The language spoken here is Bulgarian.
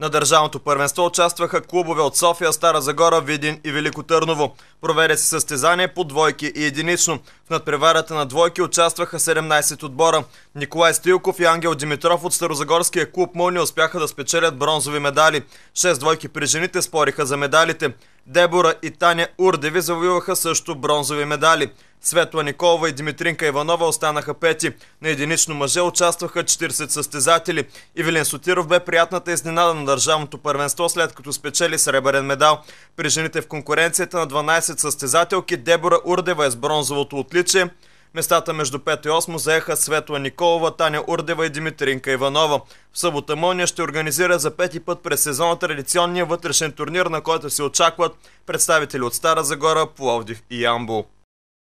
На държавното първенство участваха клубове от София, Стара Загора, Видин и Велико Търново. Проведе се състезание по двойки и единично. В надпреварата на двойки участваха 17 отбора. Николай Стилков и Ангел Димитров от Старозагорския клуб Молни успяха да спечелят бронзови медали. 6 двойки при жените спориха за медалите. Дебора и Таня Урдеви завоюваха също бронзови медали. Светла Николова и Димитринка Иванова останаха пети. На единично мъже участваха 40 състезатели. Ивелин Сотиров бе приятната изненада на държавното първенство, след като спечели сребърен медал. При жените в конкуренцията на 12 състезателки Дебора Урдева е с бронзовото отличие – Местата между 5 и 8 заеха Светла Николова, Таня Урдева и Димитринка Иванова. В събота Мълния ще организира за пети път през сезона традиционния вътрешен турнир, на който се очакват представители от Стара Загора, Пловдив и Ямбул.